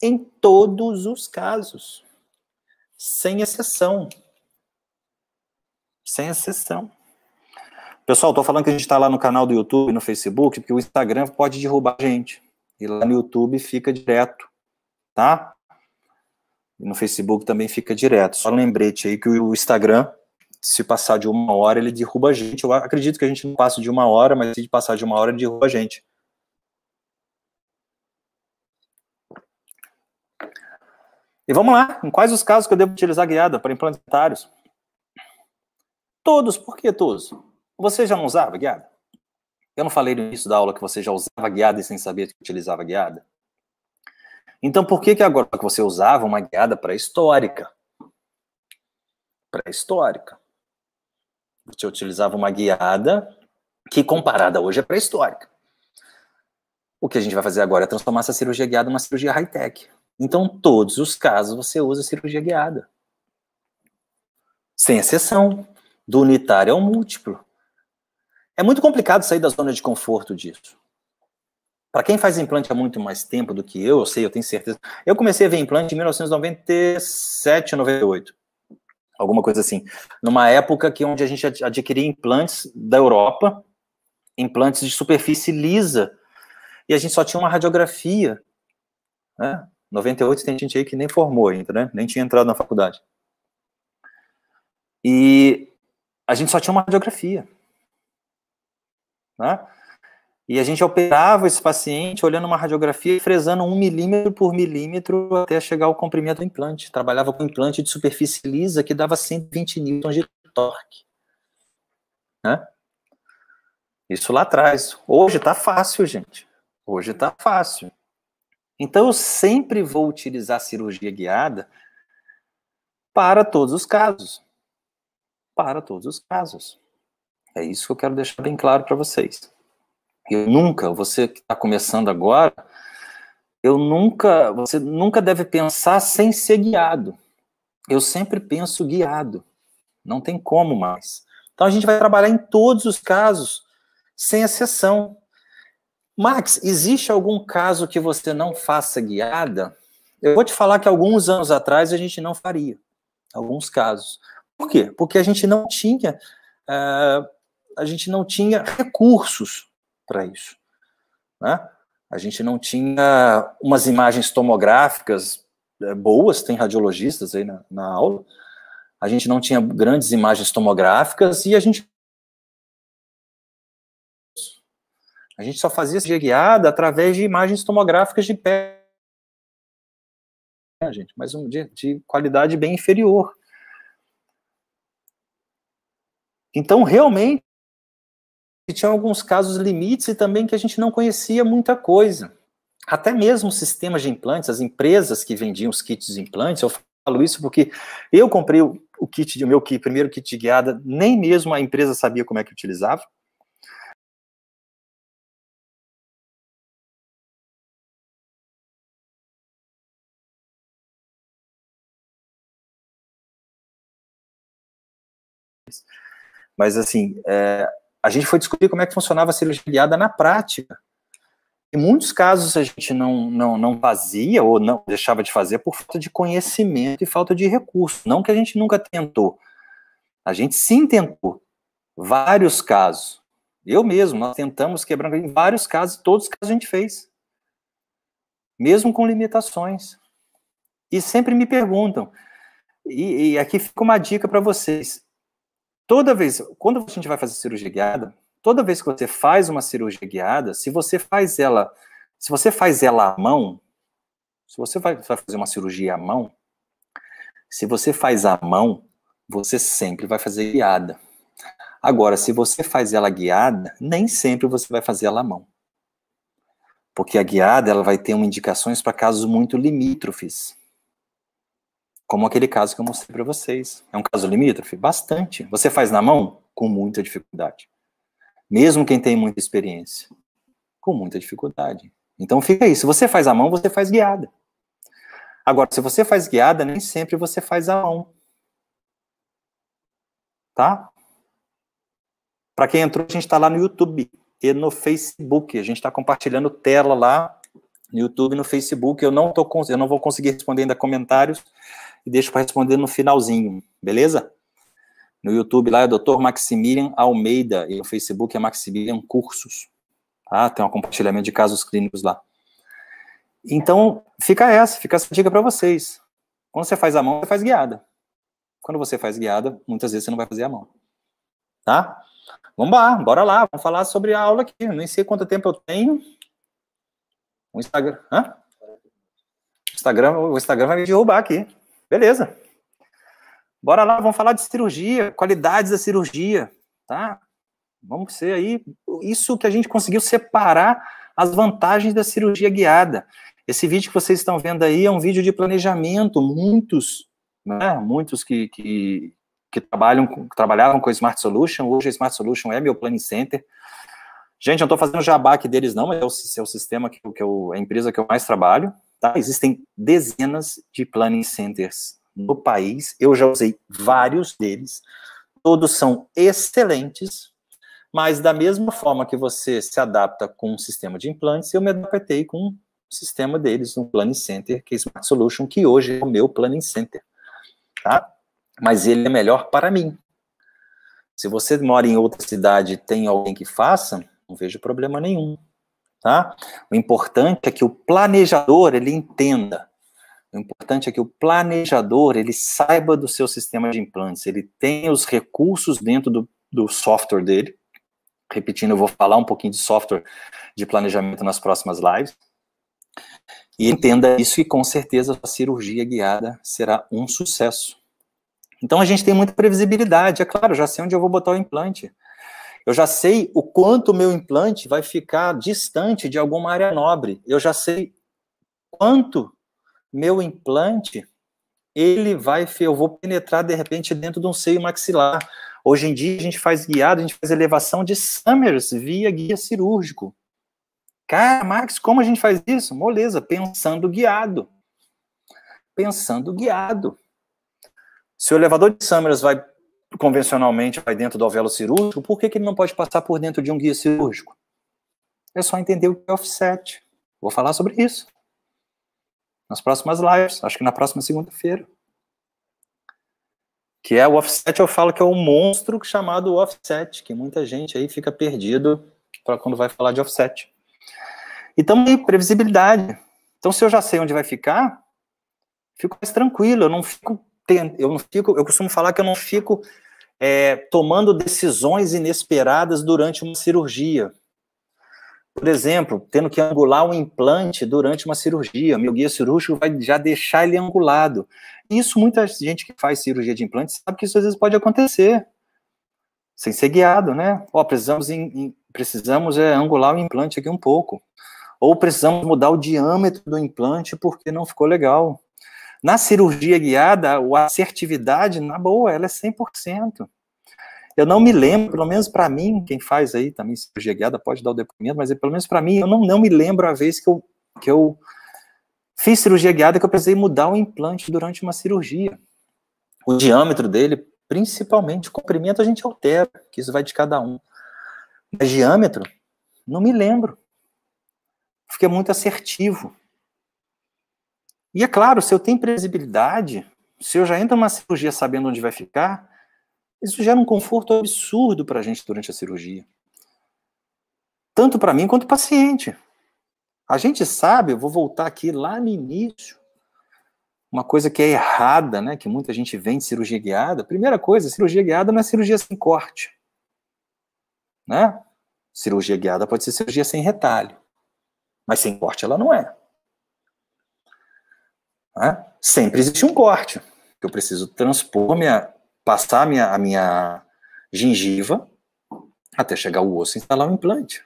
S1: Em todos os casos. Sem exceção. Sem exceção. Pessoal, tô falando que a gente está lá no canal do YouTube, no Facebook, porque o Instagram pode derrubar a gente. E lá no YouTube fica direto, tá? E no Facebook também fica direto. Só um lembrete aí que o Instagram, se passar de uma hora, ele derruba a gente. Eu acredito que a gente não passa de uma hora, mas se passar de uma hora, ele derruba a gente. E vamos lá, em quais os casos que eu devo utilizar guiada para implantários? Todos, por que todos? Você já não usava guiada? Eu não falei no início da aula que você já usava guiada e sem saber que utilizava guiada? Então, por que, que agora que você usava uma guiada pré-histórica? Pré-histórica. Você utilizava uma guiada que, comparada hoje, é pré-histórica. O que a gente vai fazer agora é transformar essa cirurgia guiada em uma cirurgia high-tech. Então, todos os casos você usa cirurgia guiada. Sem exceção, do unitário ao múltiplo. É muito complicado sair da zona de conforto disso. Para quem faz implante há muito mais tempo do que eu, eu sei, eu tenho certeza. Eu comecei a ver implante em 1997, 98. Alguma coisa assim. Numa época que onde a gente adquiria implantes da Europa, implantes de superfície lisa, e a gente só tinha uma radiografia. Né? 98 tem gente aí que nem formou ainda, né? Nem tinha entrado na faculdade. E a gente só tinha uma radiografia né? E a gente operava esse paciente olhando uma radiografia e fresando um milímetro por milímetro até chegar ao comprimento do implante. Trabalhava com implante de superfície lisa que dava 120 newtons de torque. Né? Isso lá atrás. Hoje está fácil, gente. Hoje está fácil. Então eu sempre vou utilizar cirurgia guiada para todos os casos. Para todos os casos. É isso que eu quero deixar bem claro para vocês. Eu nunca, você que está começando agora, eu nunca, você nunca deve pensar sem ser guiado. Eu sempre penso guiado. Não tem como mais. Então a gente vai trabalhar em todos os casos, sem exceção. Max, existe algum caso que você não faça guiada? Eu vou te falar que alguns anos atrás a gente não faria. Alguns casos. Por quê? Porque a gente não tinha uh, a gente não tinha recursos para isso. Né? A gente não tinha umas imagens tomográficas é, boas, tem radiologistas aí na, na aula, a gente não tinha grandes imagens tomográficas e a gente a gente só fazia cirurgia guiada através de imagens tomográficas de pé né, gente, mas um de, de qualidade bem inferior. Então, realmente, que tinham alguns casos limites e também que a gente não conhecia muita coisa. Até mesmo sistemas de implantes, as empresas que vendiam os kits de implantes, eu falo isso porque eu comprei o, o kit de o meu kit, primeiro kit de guiada, nem mesmo a empresa sabia como é que utilizava. Mas assim, é, a gente foi descobrir como é que funcionava a cirurgia guiada na prática. Em muitos casos a gente não, não, não fazia ou não deixava de fazer por falta de conhecimento e falta de recurso. Não que a gente nunca tentou. A gente sim tentou. Vários casos. Eu mesmo, nós tentamos quebrar em vários casos, todos os casos a gente fez. Mesmo com limitações. E sempre me perguntam, e, e aqui fica uma dica para vocês: Toda vez, quando a gente vai fazer cirurgia guiada, toda vez que você faz uma cirurgia guiada, se você faz ela, se você faz ela à mão, se você vai fazer uma cirurgia à mão, se você faz à mão, você sempre vai fazer guiada. Agora, se você faz ela guiada, nem sempre você vai fazer ela à mão. Porque a guiada ela vai ter um, indicações para casos muito limítrofes. Como aquele caso que eu mostrei para vocês. É um caso limítrofe? Bastante. Você faz na mão? Com muita dificuldade. Mesmo quem tem muita experiência. Com muita dificuldade. Então fica aí. Se você faz a mão, você faz guiada. Agora, se você faz guiada, nem sempre você faz a mão. Tá? Para quem entrou, a gente está lá no YouTube e no Facebook. A gente está compartilhando tela lá no YouTube e no Facebook. Eu não, tô, eu não vou conseguir responder ainda comentários, e deixo para responder no finalzinho, beleza? No YouTube lá é Dr. Maximilian Almeida e no Facebook é Maximilian Cursos. Ah, Tem um compartilhamento de casos clínicos lá. Então, fica essa, fica essa dica para vocês. Quando você faz a mão, você faz guiada. Quando você faz guiada, muitas vezes você não vai fazer a mão. Tá? Vamos lá, bora lá, vamos falar sobre a aula aqui. Nem sei quanto tempo eu tenho. O Instagram, hã? O Instagram, o Instagram vai me derrubar aqui. Beleza. Bora lá, vamos falar de cirurgia, qualidades da cirurgia, tá? Vamos ser aí, isso que a gente conseguiu separar as vantagens da cirurgia guiada. Esse vídeo que vocês estão vendo aí é um vídeo de planejamento, muitos, né, muitos que, que, que trabalham, que trabalhavam com Smart Solution, hoje a Smart Solution é meu Planning Center. Gente, eu não estou fazendo jabá aqui deles não, mas é o, é o sistema, que, que eu, é a empresa que eu mais trabalho, Tá? Existem dezenas de planning centers no país, eu já usei vários deles, todos são excelentes, mas da mesma forma que você se adapta com um sistema de implantes, eu me adaptei com um sistema deles, um Planning Center, que é Smart Solution, que hoje é o meu Planning Center. Tá? Mas ele é melhor para mim. Se você mora em outra cidade e tem alguém que faça, não vejo problema nenhum. Tá? O importante é que o planejador ele entenda. O importante é que o planejador ele saiba do seu sistema de implantes, ele tenha os recursos dentro do, do software dele. Repetindo, eu vou falar um pouquinho de software de planejamento nas próximas lives. E entenda isso e com certeza a cirurgia guiada será um sucesso. Então a gente tem muita previsibilidade, é claro, já sei onde eu vou botar o implante. Eu já sei o quanto o meu implante vai ficar distante de alguma área nobre. Eu já sei quanto meu implante ele vai, eu vou penetrar de repente dentro de um seio maxilar. Hoje em dia a gente faz guiado, a gente faz elevação de Summers via guia cirúrgico. Cara, Max, como a gente faz isso? Moleza, pensando guiado. Pensando guiado. Se o elevador de Summers vai convencionalmente vai dentro do alvéolo cirúrgico, por que, que ele não pode passar por dentro de um guia cirúrgico? É só entender o que é offset. Vou falar sobre isso nas próximas lives, acho que na próxima segunda-feira. Que é o offset, eu falo que é um monstro chamado offset, que muita gente aí fica perdido para quando vai falar de offset. E também previsibilidade. Então, se eu já sei onde vai ficar, fico mais tranquilo, eu não fico eu não fico, eu costumo falar que eu não fico é, tomando decisões inesperadas durante uma cirurgia. Por exemplo, tendo que angular um implante durante uma cirurgia. Meu guia cirúrgico vai já deixar ele angulado. Isso, muita gente que faz cirurgia de implante sabe que isso às vezes pode acontecer. Sem ser guiado, né? Ó, oh, precisamos, em, em, precisamos é, angular o implante aqui um pouco. Ou precisamos mudar o diâmetro do implante porque não ficou legal. Na cirurgia guiada, a assertividade, na boa, ela é 100%. Eu não me lembro, pelo menos para mim, quem faz aí também cirurgia guiada pode dar o depoimento, mas é, pelo menos para mim, eu não, não me lembro a vez que eu, que eu fiz cirurgia guiada que eu precisei mudar o implante durante uma cirurgia. O diâmetro dele, principalmente, o comprimento a gente altera, que isso vai de cada um. Mas diâmetro, não me lembro. Fiquei muito assertivo. E é claro, se eu tenho previsibilidade, se eu já entro numa cirurgia sabendo onde vai ficar, isso gera um conforto absurdo para a gente durante a cirurgia. Tanto para mim quanto paciente. A gente sabe, eu vou voltar aqui lá no início, uma coisa que é errada, né, que muita gente vende cirurgia guiada. Primeira coisa, cirurgia guiada não é cirurgia sem corte. Né? Cirurgia guiada pode ser cirurgia sem retalho. Mas sem corte ela não é. Né? Sempre existe um corte, que eu preciso transpor, minha, passar minha, a minha gengiva até chegar o osso e instalar o implante.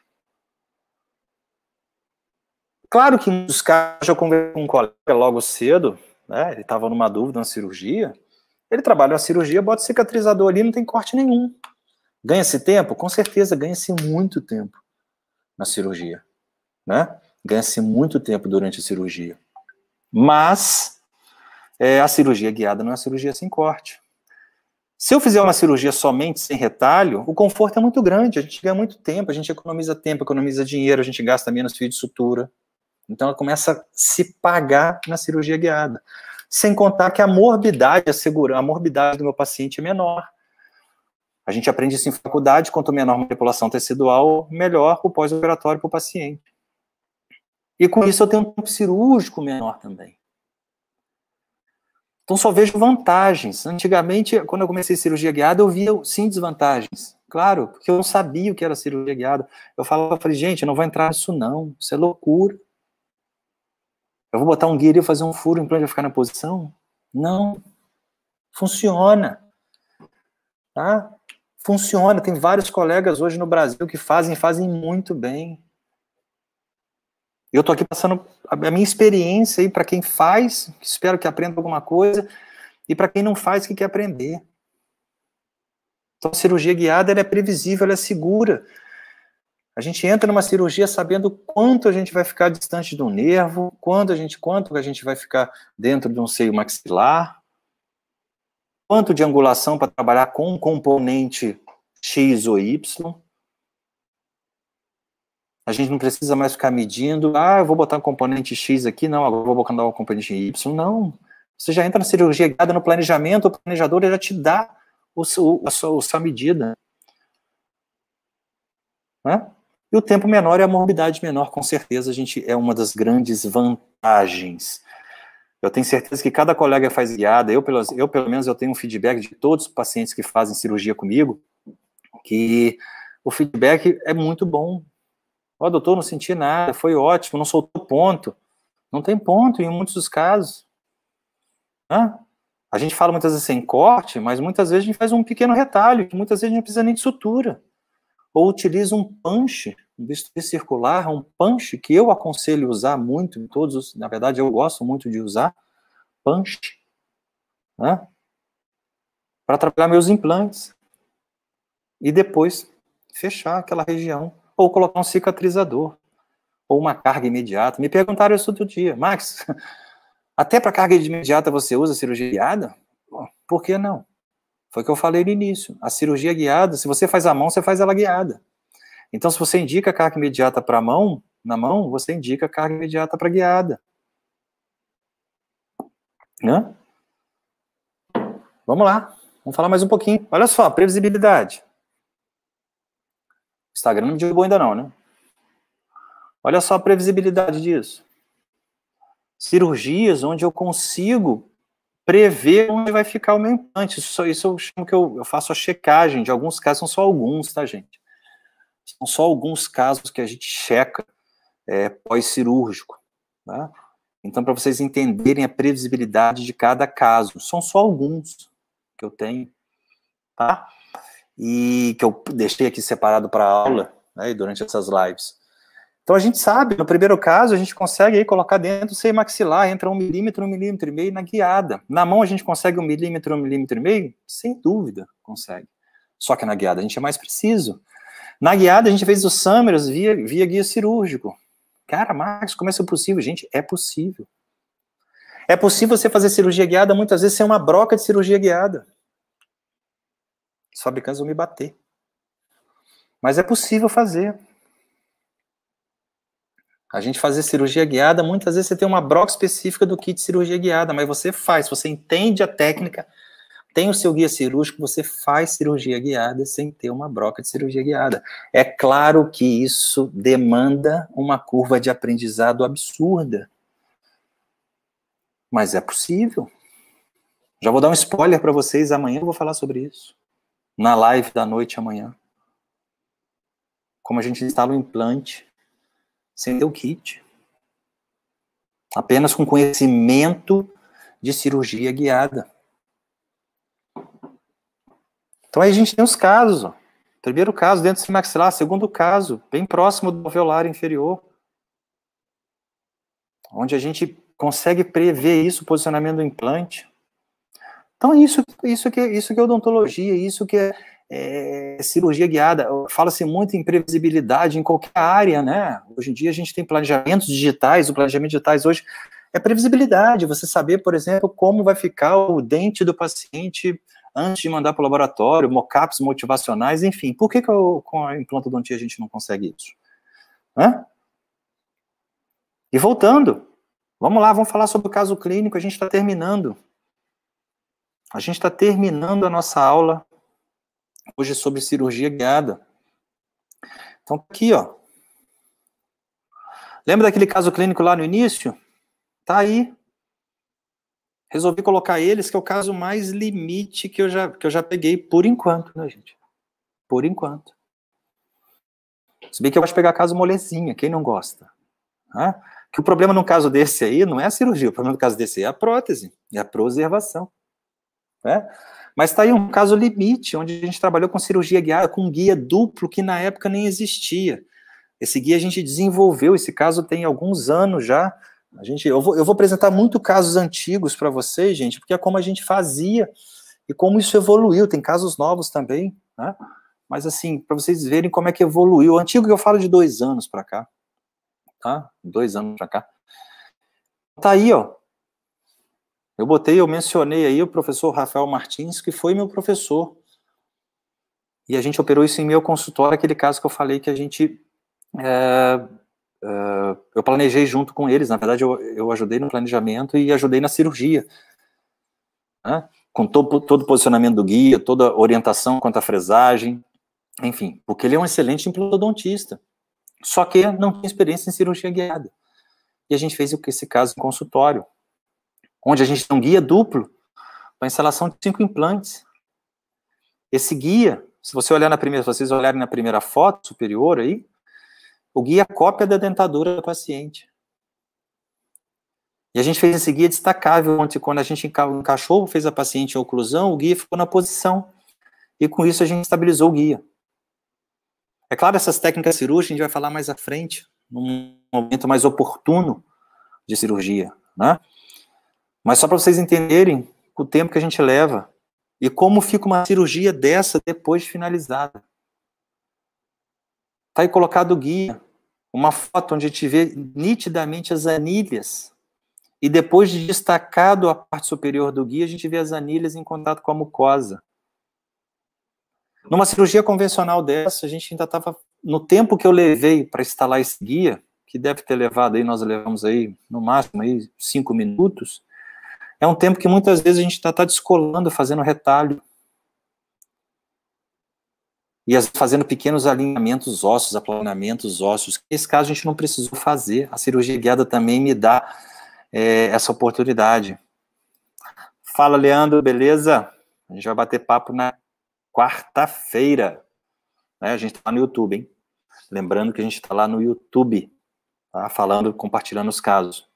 S1: Claro que nos casos, eu conversei com um colega logo cedo, né, ele estava numa dúvida, na cirurgia, ele trabalha na cirurgia, bota cicatrizador ali, não tem corte nenhum. Ganha-se tempo? Com certeza, ganha-se muito tempo na cirurgia. Né? Ganha-se muito tempo durante a cirurgia. Mas é, a cirurgia guiada não é uma cirurgia sem corte. Se eu fizer uma cirurgia somente sem retalho, o conforto é muito grande, a gente ganha muito tempo, a gente economiza tempo, economiza dinheiro, a gente gasta menos fio de sutura. Então ela começa a se pagar na cirurgia guiada. Sem contar que a morbidade, a, segura, a morbidade do meu paciente é menor. A gente aprende isso em faculdade, quanto menor a manipulação tecidual, melhor o pós-operatório para o paciente. E com isso eu tenho um tempo cirúrgico menor também. Então só vejo vantagens. Antigamente, quando eu comecei cirurgia guiada, eu via sim desvantagens. Claro, porque eu não sabia o que era cirurgia guiada. Eu falava, eu falei, gente, eu não vou entrar nisso não, isso é loucura. Eu vou botar um guia e fazer um furo, o implante vai ficar na posição? Não. Funciona. Tá? Funciona. Tem vários colegas hoje no Brasil que fazem, fazem muito bem. Eu estou aqui passando a minha experiência aí para quem faz, espero que aprenda alguma coisa, e para quem não faz, que quer aprender. Então, a cirurgia guiada é previsível, ela é segura. A gente entra numa cirurgia sabendo quanto a gente vai ficar distante do nervo, quanto a gente, quanto a gente vai ficar dentro de um seio maxilar, quanto de angulação para trabalhar com um componente X ou Y. A gente não precisa mais ficar medindo, ah, eu vou botar um componente X aqui, não, agora eu vou botar um componente Y. Não. Você já entra na cirurgia guiada no planejamento, o planejador já te dá o seu, a, sua, a sua medida. Né? E o tempo menor e a morbidade menor, com certeza, a gente é uma das grandes vantagens. Eu tenho certeza que cada colega faz guiada, eu, pelo eu pelo menos eu tenho um feedback de todos os pacientes que fazem cirurgia comigo, que o feedback é muito bom. Ó, oh, doutor, não senti nada, foi ótimo, não soltou ponto. Não tem ponto em muitos dos casos. Hã? A gente fala muitas vezes sem corte, mas muitas vezes a gente faz um pequeno retalho, que muitas vezes a gente não precisa nem de sutura. Ou utiliza um punch, um bisturi circular, um punch, que eu aconselho usar muito em todos os, Na verdade, eu gosto muito de usar punch. Para trabalhar meus implantes. E depois fechar aquela região ou colocar um cicatrizador, ou uma carga imediata. Me perguntaram isso outro dia, Max, (laughs) até para carga imediata você usa cirurgia guiada? Por que não? Foi o que eu falei no início. A cirurgia guiada, se você faz a mão, você faz ela guiada. Então, se você indica carga imediata para a mão, na mão, você indica carga imediata para guiada. Né? Vamos lá, vamos falar mais um pouquinho. Olha só, previsibilidade. Instagram não bom ainda não, né? Olha só a previsibilidade disso. Cirurgias onde eu consigo prever onde vai ficar o meu implante. Isso, isso eu chamo que eu, eu faço a checagem. De alguns casos, são só alguns, tá, gente? São só alguns casos que a gente checa é, pós-cirúrgico. Tá? Então, para vocês entenderem a previsibilidade de cada caso, são só alguns que eu tenho. Tá? e que eu deixei aqui separado para aula, né, durante essas lives. Então a gente sabe, no primeiro caso, a gente consegue aí colocar dentro sem maxilar, entra um milímetro, um milímetro e meio na guiada. Na mão a gente consegue um milímetro, um milímetro e meio? Sem dúvida, consegue. Só que na guiada a gente é mais preciso. Na guiada a gente fez os summers via, via guia cirúrgico. Cara, Max, como é isso possível? Gente, é possível. É possível você fazer cirurgia guiada muitas vezes sem uma broca de cirurgia guiada. Os fabricantes vão me bater. Mas é possível fazer. A gente fazer cirurgia guiada, muitas vezes você tem uma broca específica do kit de cirurgia guiada, mas você faz, você entende a técnica, tem o seu guia cirúrgico, você faz cirurgia guiada sem ter uma broca de cirurgia guiada. É claro que isso demanda uma curva de aprendizado absurda. Mas é possível. Já vou dar um spoiler para vocês, amanhã eu vou falar sobre isso na live da noite amanhã. Como a gente instala o implante sem ter o kit. Apenas com conhecimento de cirurgia guiada. Então aí a gente tem os casos. Ó. Primeiro caso, dentro do maxilar. Segundo caso, bem próximo do alveolar inferior. Onde a gente consegue prever isso, o posicionamento do implante. Então, isso, isso, que, isso que é odontologia, isso que é, é cirurgia guiada. Fala-se muito em previsibilidade em qualquer área, né? Hoje em dia a gente tem planejamentos digitais, o planejamento digitais hoje é previsibilidade, você saber, por exemplo, como vai ficar o dente do paciente antes de mandar para o laboratório, mockups motivacionais, enfim. Por que, que eu, com a odontia a gente não consegue isso? Hã? E voltando, vamos lá, vamos falar sobre o caso clínico, a gente está terminando. A gente está terminando a nossa aula hoje sobre cirurgia guiada. Então, tá aqui, ó. Lembra daquele caso clínico lá no início? Tá aí. Resolvi colocar eles, que é o caso mais limite que eu já, que eu já peguei por enquanto, né, gente? Por enquanto. Se bem que eu gosto de pegar caso molezinha, quem não gosta? Né? Que o problema num caso desse aí não é a cirurgia, o problema no caso desse aí é a prótese, é a preservação né? Mas está aí um caso limite, onde a gente trabalhou com cirurgia guiada, com um guia duplo que na época nem existia. Esse guia a gente desenvolveu, esse caso tem alguns anos já. A gente, eu, vou, eu vou apresentar muito casos antigos para vocês, gente, porque é como a gente fazia e como isso evoluiu. Tem casos novos também, né? Mas assim, para vocês verem como é que evoluiu. O antigo que eu falo é de dois anos para cá, tá? Dois anos para cá. Tá aí, ó, eu botei, eu mencionei aí o professor Rafael Martins, que foi meu professor. E a gente operou isso em meu consultório, aquele caso que eu falei que a gente. É, é, eu planejei junto com eles, na verdade eu, eu ajudei no planejamento e ajudei na cirurgia. Né? Com todo, todo o posicionamento do guia, toda a orientação quanto à fresagem, enfim, porque ele é um excelente implantodontista. Só que não tinha experiência em cirurgia guiada. E a gente fez esse caso em consultório onde a gente tem um guia duplo para instalação de cinco implantes. Esse guia, se você olhar na primeira, vocês olharem na primeira foto superior aí, o guia é cópia da dentadura do paciente. E a gente fez esse guia destacável onde quando a gente encaixou, fez a paciente em oclusão, o guia ficou na posição. E com isso a gente estabilizou o guia. É claro, essas técnicas cirúrgicas a gente vai falar mais à frente, num momento mais oportuno de cirurgia, né? Mas só para vocês entenderem o tempo que a gente leva e como fica uma cirurgia dessa depois de finalizada. Está aí colocado o guia, uma foto onde a gente vê nitidamente as anilhas. E depois de destacado a parte superior do guia, a gente vê as anilhas em contato com a mucosa. Numa cirurgia convencional dessa, a gente ainda estava. No tempo que eu levei para instalar esse guia, que deve ter levado aí, nós levamos aí no máximo aí cinco minutos, é um tempo que muitas vezes a gente está tá descolando, fazendo retalho. E fazendo pequenos alinhamentos ósseos, aplanamentos ósseos. Nesse caso, a gente não precisou fazer. A cirurgia guiada também me dá é, essa oportunidade. Fala, Leandro, beleza? A gente vai bater papo na quarta-feira. Né? A gente está no YouTube, hein? Lembrando que a gente está lá no YouTube, tá? falando, compartilhando os casos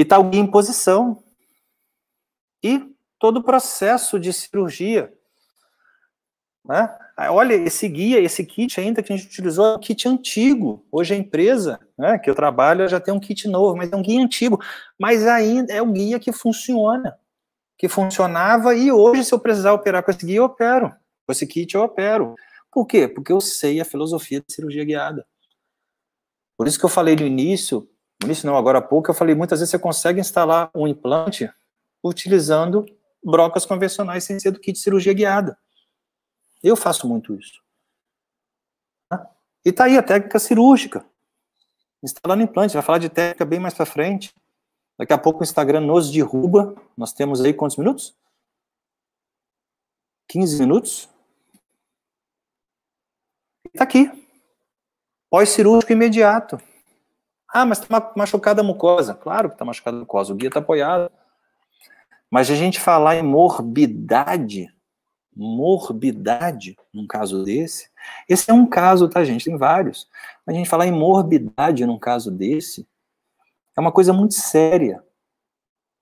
S1: e está guia em posição. E todo o processo de cirurgia. Né? Olha, esse guia, esse kit ainda que a gente utilizou é um kit antigo. Hoje a empresa né, que eu trabalho já tem um kit novo, mas é um guia antigo. Mas ainda é um guia que funciona, que funcionava e hoje se eu precisar operar com esse guia, eu opero. Com esse kit eu opero. Por quê? Porque eu sei a filosofia da cirurgia guiada. Por isso que eu falei no início no início não, agora há pouco, eu falei, muitas vezes você consegue instalar um implante utilizando brocas convencionais sem ser do kit de cirurgia guiada. Eu faço muito isso. Tá? E tá aí a técnica cirúrgica. Instalando implante, vai falar de técnica bem mais para frente. Daqui a pouco o Instagram nos derruba. Nós temos aí quantos minutos? 15 minutos. E tá aqui. Pós-cirúrgico imediato. Ah, mas está machucada a mucosa. Claro que está machucada a mucosa, o guia está apoiado. Mas a gente falar em morbidade, morbidade num caso desse, esse é um caso, tá, gente? Tem vários. A gente falar em morbidade num caso desse é uma coisa muito séria.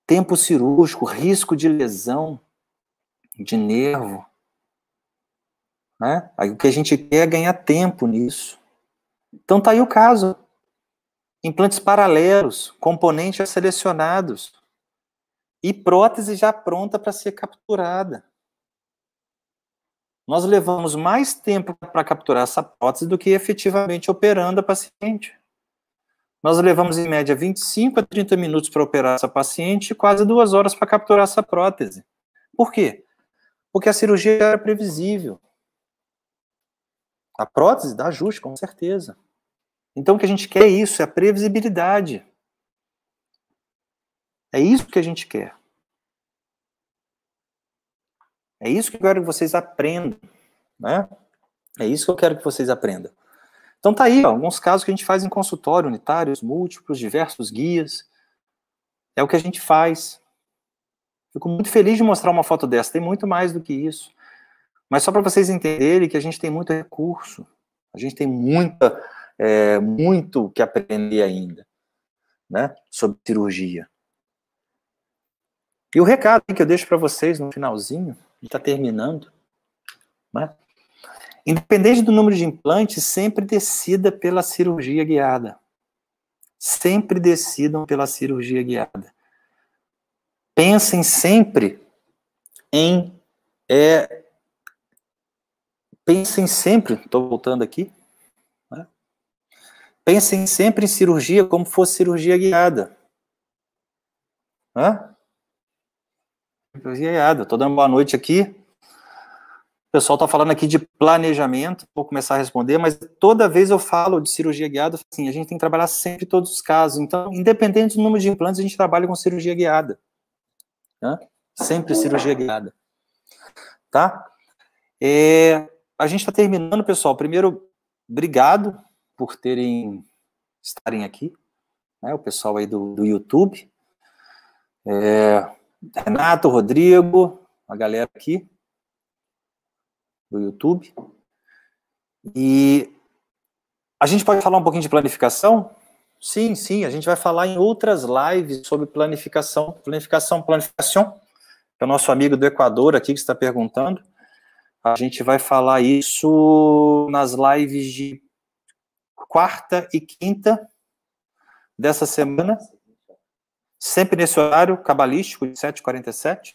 S1: Tempo cirúrgico, risco de lesão de nervo. Né? Aí o que a gente quer é ganhar tempo nisso. Então tá aí o caso implantes paralelos, componentes já selecionados e prótese já pronta para ser capturada. Nós levamos mais tempo para capturar essa prótese do que efetivamente operando a paciente. Nós levamos em média 25 a 30 minutos para operar essa paciente e quase duas horas para capturar essa prótese. Por quê? Porque a cirurgia era previsível. A prótese dá ajuste, com certeza. Então o que a gente quer é isso, é a previsibilidade. É isso que a gente quer. É isso que eu quero que vocês aprendam, né? É isso que eu quero que vocês aprendam. Então tá aí, ó, alguns casos que a gente faz em consultório, unitários, múltiplos, diversos guias. É o que a gente faz. Fico muito feliz de mostrar uma foto dessa, tem muito mais do que isso. Mas só para vocês entenderem que a gente tem muito recurso, a gente tem muita é, muito que aprender ainda, né, sobre cirurgia. E o recado que eu deixo para vocês no finalzinho, está terminando, né? Independente do número de implantes, sempre decida pela cirurgia guiada. Sempre decidam pela cirurgia guiada. Pensem sempre em. É, pensem sempre, estou voltando aqui, Pensem sempre em cirurgia como fosse cirurgia guiada. Hã? Cirurgia guiada. Estou dando boa noite aqui. O pessoal está falando aqui de planejamento, vou começar a responder, mas toda vez eu falo de cirurgia guiada, assim, a gente tem que trabalhar sempre todos os casos. Então, independente do número de implantes, a gente trabalha com cirurgia guiada. Né? Sempre cirurgia guiada. Tá? É, a gente está terminando, pessoal. Primeiro, obrigado por terem estarem aqui, né, o pessoal aí do, do YouTube, é, Renato, Rodrigo, a galera aqui do YouTube. E a gente pode falar um pouquinho de planificação? Sim, sim, a gente vai falar em outras lives sobre planificação, planificação, planificação. É o nosso amigo do Equador aqui que está perguntando. A gente vai falar isso nas lives de quarta e quinta dessa semana, sempre nesse horário cabalístico de 7h47.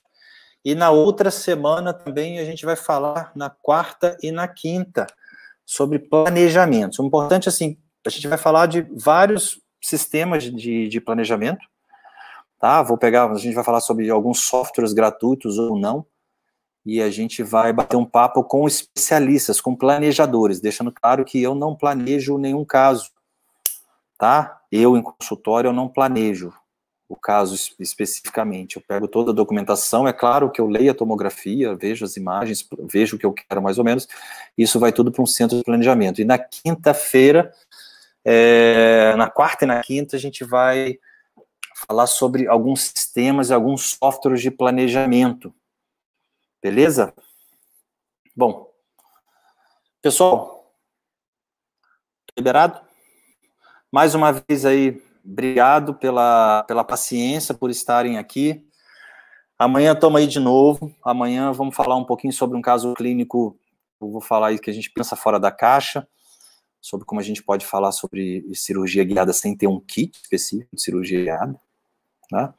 S1: E na outra semana também a gente vai falar na quarta e na quinta sobre planejamentos. O importante, assim, a gente vai falar de vários sistemas de, de planejamento. Tá? Vou pegar, a gente vai falar sobre alguns softwares gratuitos ou não e a gente vai bater um papo com especialistas, com planejadores, deixando claro que eu não planejo nenhum caso, tá? Eu, em consultório, eu não planejo o caso especificamente. Eu pego toda a documentação, é claro que eu leio a tomografia, vejo as imagens, vejo o que eu quero mais ou menos, isso vai tudo para um centro de planejamento. E na quinta-feira, é, na quarta e na quinta, a gente vai falar sobre alguns sistemas e alguns softwares de planejamento, Beleza? Bom, pessoal, liberado? Mais uma vez aí, obrigado pela, pela paciência, por estarem aqui. Amanhã estamos aí de novo. Amanhã vamos falar um pouquinho sobre um caso clínico, eu vou falar aí que a gente pensa fora da caixa, sobre como a gente pode falar sobre cirurgia guiada sem ter um kit específico de cirurgia guiada. Né?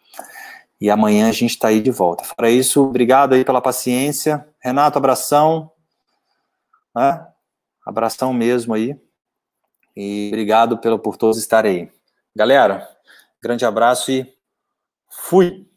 S1: E amanhã a gente está aí de volta. Para isso, obrigado aí pela paciência. Renato, abração. Né? Abração mesmo aí. E obrigado pelo, por todos estarem aí. Galera, grande abraço e fui!